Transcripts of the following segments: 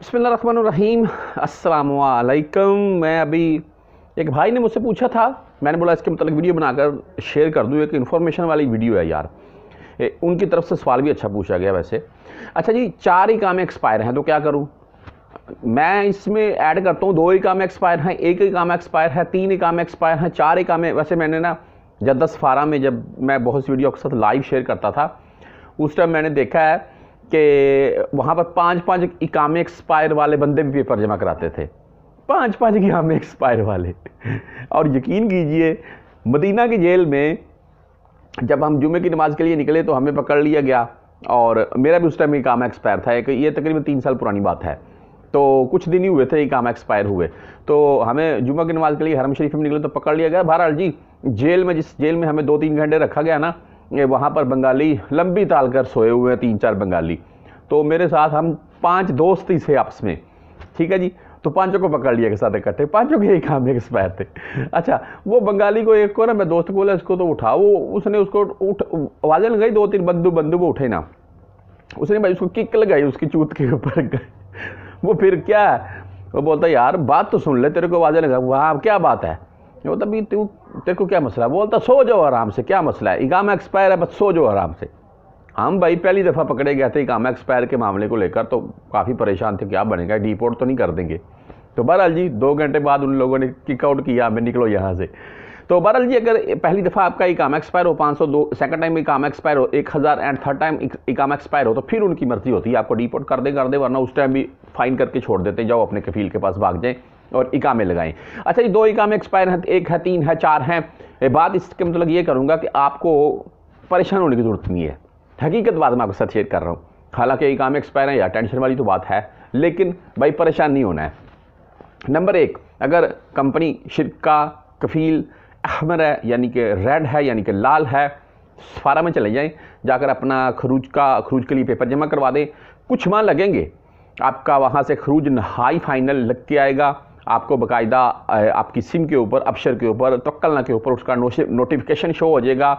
बसमीम असलकम मैं अभी एक भाई ने मुझसे पूछा था मैंने बोला इसके मतलब वीडियो बनाकर शेयर कर दूँ एक इन्फॉर्मेशन वाली वीडियो है यार ए, उनकी तरफ से सवाल भी अच्छा पूछा गया वैसे अच्छा जी चार ही काम एक्सपायर हैं तो क्या करूँ मैं इसमें ऐड करता हूँ दो ही काम एक्सपायर हैं एक ही काम एक्सपायर है तीन ही काम एक्सपायर हैं चार ही काम है वैसे मैंने ना जद्दस फारा में जब मैं बहुत सी वीडियो के साथ लाइव शेयर करता था उस टाइम मैंने देखा है कि वहाँ पर पाँच पाँच इकाम एक्सपायर वाले बंदे भी पेपर जमा कराते थे पाँच पाँच इकाम एक्सपायर वाले और यकीन कीजिए मदीना की जेल में जब हम जुमे की नमाज़ के लिए निकले तो हमें पकड़ लिया गया और मेरा भी उस टाइम इकाम एक्सपायर था एक ये तकरीबन तीन साल पुरानी बात है तो कुछ दिन ही हुए थे इकाम एक्सपायर हुए तो हमें जुमा की नमाज के लिए हरम शरीफ में निकले तो पकड़ लिया गया बहरहाल जी जेल में जिस जेल में हमें दो तीन घंटे रखा गया ना वहाँ पर बंगाली लंबी ताल कर सोए हुए हैं तीन चार बंगाली तो मेरे साथ हम पांच दोस्त ही थे आपस में ठीक है जी तो पांचों को पकड़ लिया के साथ इकट्ठे पांचों के यही काम एक्सपायर थे अच्छा वो बंगाली को एक को ना मैं दोस्त को बोला इसको तो उठाओ उसने उसको उठ आवाज़ें लगाई दो तीन बंदू बंदू वो उठे ना उसने भाई उसको किक लगाई उसकी चूत के ऊपर वो फिर क्या है वो बोलता यार बात तो सुन ले तेरे को आवाज़ें लगा वहाँ क्या बात है वो भी तू तेरे को क्या मसला बोलता सो जाओ आराम से क्या मसला है इकामा एक्सपायर है बस सो जाओ आराम से हम भाई पहली दफ़ा पकड़े गए थे इकामा एक्सपायर के मामले को लेकर तो काफ़ी परेशान थे क्या बनेगा डिपोर्ट तो नहीं कर देंगे तो बहरहाल जी दो घंटे बाद उन लोगों ने किकआउट किया मैं निकलो यहाँ से तो बहरहाल जी अगर पहली दफ़ा आपका इकाम एक्सपायर हो पाँच सौ दो सेकेंड टाइम इकाम एक्सपायर हो एक हज़ार एंड थर्ड टाइम इकाम एक्सपायर हो तो फिर उनकी मर्जी होती है आपको डिपोर्ट कर दे कर दे वरना उस टाइम भी फाइन करके छोड़ देते जाओ अपने कफील के पास भाग जाएँ और इकामे लगाएं अच्छा ये दो इकामे एक्सपायर हैं एक है तीन है चार हैं ये बात इसके मतलब ये करूँगा कि आपको परेशान होने की ज़रूरत नहीं है हकीकत बात मैं आपके साथ शेयर कर रहा हूँ हालांकि इकामे एक्सपायर हैं या टेंशन वाली तो बात है लेकिन भाई परेशान नहीं होना है नंबर एक अगर कंपनी शिरका कफील अहमर है यानी कि रेड है यानी कि लाल है फारा में चले जाएं जाकर अपना खरूज का खरूज के लिए पेपर जमा करवा दें कुछ माह लगेंगे आपका वहाँ से खरूज हाई फाइनल लग के आएगा आपको बाकायदा आपकी सिम के ऊपर अपशर के ऊपर तोक्लना के ऊपर उसका नोटिफिकेशन शो हो जाएगा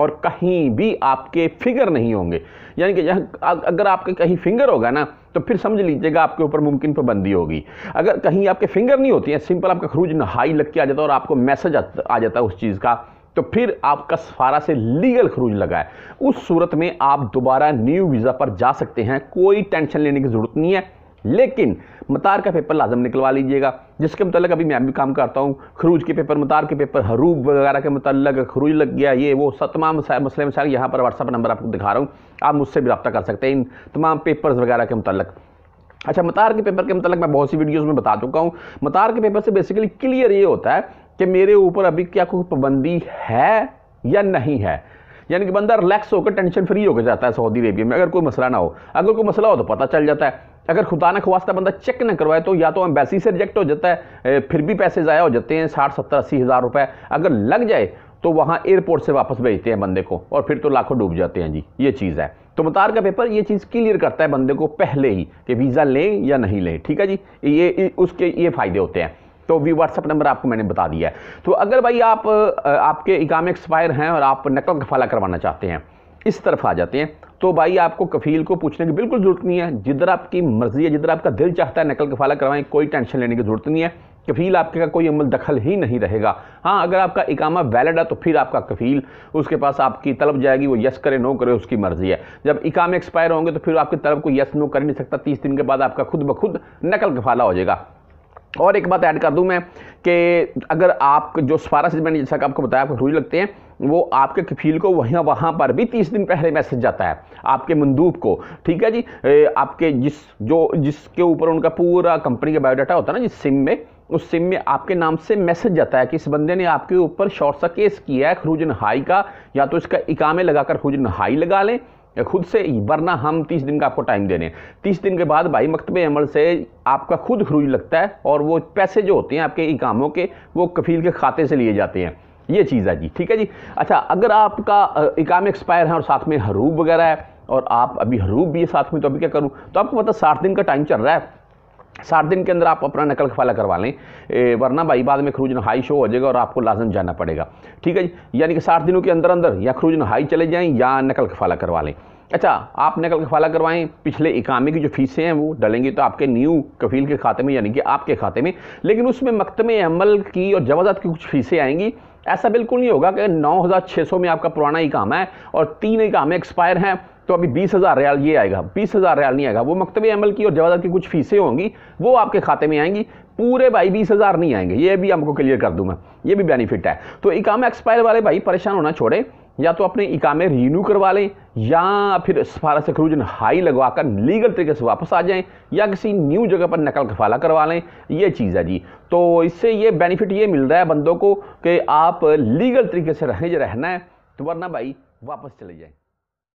और कहीं भी आपके फिगर नहीं होंगे यानी कि यहाँ अगर आपके कहीं फिंगर होगा ना तो फिर समझ लीजिएगा आपके ऊपर मुमकिन पाबंदी होगी अगर कहीं आपके फिंगर नहीं होती है सिंपल आपका खरूज हाई लग के आ जाता है और आपको मैसेज आ जाता है उस चीज़ का तो फिर आपका सफारा से लीगल खरूज लगा है उस सूरत में आप दोबारा न्यू वीज़ा पर जा सकते हैं कोई टेंशन लेने की ज़रूरत नहीं है लेकिन मतार का पेपर लाजम निकलवा लीजिएगा जिसके मतलब अभी मैं भी काम करता हूँ खरूज के पेपर मतार के पेपर हरूब वगैरह के मतलब खरूज लग गया ये वो सब तमाम मसले मसाइल यहाँ पर व्हाट्सअप नंबर आपको दिखा रहा हूँ आप मुझसे भी रब्ता कर सकते हैं इन तमाम पेपर्स वगैरह के मतलब अच्छा मतार के पेपर के मतलब मैं बहुत सी वीडियोज़ में बता चुका हूँ मतार के पेपर से बेसिकली क्लियर ये होता है कि मेरे ऊपर अभी क्या कोई पाबंदी है या नहीं है यानी कि बंदा रिलैक्स होकर टेंशन फ्री होकर जाता है सऊदी अरेबिया में अगर कोई मसला ना हो अगर कोई मसला हो तो पता चल जाता है अगर खुदा ना खवास्ता बंदा चेक ना करवाए तो या तो एम्बेसी से रिजेक्ट हो जाता है फिर भी पैसे ज़ाया हो जाते हैं साठ सत्तर अस्सी हज़ार रुपये अगर लग जाए तो वहाँ एयरपोर्ट से वापस भेजते हैं बंदे को और फिर तो लाखों डूब जाते हैं जी ये चीज़ है तो मतार का पेपर ये चीज़ क्लियर करता है बंदे को पहले ही कि वीज़ा लें या नहीं लें ठीक है जी ये उसके ये फ़ायदे होते हैं तो भी व्हाट्सअप नंबर आपको मैंने बता दिया है तो अगर भाई आप आपके इकाम एक्सपायर हैं और आप नकल कफाला करवाना चाहते हैं इस तरफ आ जाते हैं तो भाई आपको कफील को पूछने की बिल्कुल ज़रूरत नहीं है जिधर आपकी मर्ज़ी है जिधर आपका दिल चाहता है नकल कफाला करवाएं कोई टेंशन लेने की ज़रूरत नहीं है कफील आपके का कोई अमल दखल ही नहीं रहेगा हाँ अगर आपका इकामा वैलिड है तो फिर आपका कफील उसके पास आपकी तलब जाएगी वो यस करे नो करे उसकी मर्ज़ी है जब इकामे एक्सपायर होंगे तो फिर आपकी तलब को यस नो कर नहीं सकता तीस दिन के बाद आपका खुद ब खुद नकल कफाला हो जाएगा और एक बात ऐड कर दूं मैं कि अगर आप जो सफारा से मैंने जैसा कि आपको बताया आपको जरूरी लगते हैं वो आपके कफील को वहीं वहाँ पर भी तीस दिन पहले मैसेज जाता है आपके मंदूब को ठीक है जी आपके जिस जो जिसके ऊपर उनका पूरा कंपनी का बायोडाटा होता है ना जिस सिम में उस सिम में आपके नाम से मैसेज जाता है कि इस बंदे ने आपके ऊपर शॉर्ट सा केस किया है खरूज नहाई का या तो इसका इकामे लगाकर खरूज नहाई लगा लें खुद से ही वरना हम तीस दिन का आपको टाइम दे रहे हैं तीस दिन के बाद भाई मकतब अमल से आपका खुद खरूज लगता है और वो पैसे जो होते हैं आपके ई कामों के वो कफील के खाते से लिए जाते हैं ये चीज़ है जी ठीक है जी अच्छा अगर आपका इकाम एक्सपायर है और साथ में हरूब वगैरह है और आप अभी हरूब भी है साथ में तो अभी क्या करूँ तो आपको पता साठ दिन का टाइम चल रहा है सात दिन के अंदर आप अपना नकल खफाला करवा लें वरना भाई बाद में खरूजन हाई शो हो जाएगा और आपको लाजम जाना पड़ेगा ठीक है जी यानी कि साठ दिनों के अंदर अंदर या खरूजन हाई चले जाएँ या नकल खफाला करवा लें अच्छा आप नकल कफाला करवाएं पिछले इकामे की जो फीसें हैं वो डलेंगी तो आपके न्यू कफील के खाते में यानी कि आपके खाते में लेकिन उसमें मकतम अमल की और जवाजात की कुछ फीसें आएंगी ऐसा बिल्कुल नहीं होगा कि 9600 में आपका पुराना इकामा है और तीन इकामे एक्सपायर हैं तो अभी बीस हज़ार रियाल ये आएगा बीस हज़ार रियाल नहीं आएगा वो मकतब अमल की और जवाहर की कुछ फीसें होंगी वो आपके खाते में आएंगी पूरे भाई बीस हज़ार नहीं आएंगे ये भी आपको क्लियर कर दूँ मैं ये भी बेनिफिट है तो इकाम एक्सपायर वाले भाई परेशान होना छोड़ें या तो अपने इकामे रीन्यू करवा लें या फिर सफारा खरूजन हाई लगवा कर लीगल तरीके से वापस आ जाएं या किसी न्यू जगह पर नकल कफाला करवा लें ये चीज़ है जी तो इससे ये बेनिफिट ये मिल रहा है बंदों को कि आप लीगल तरीके से रहें रहना है तो वरना भाई वापस चले जाएँ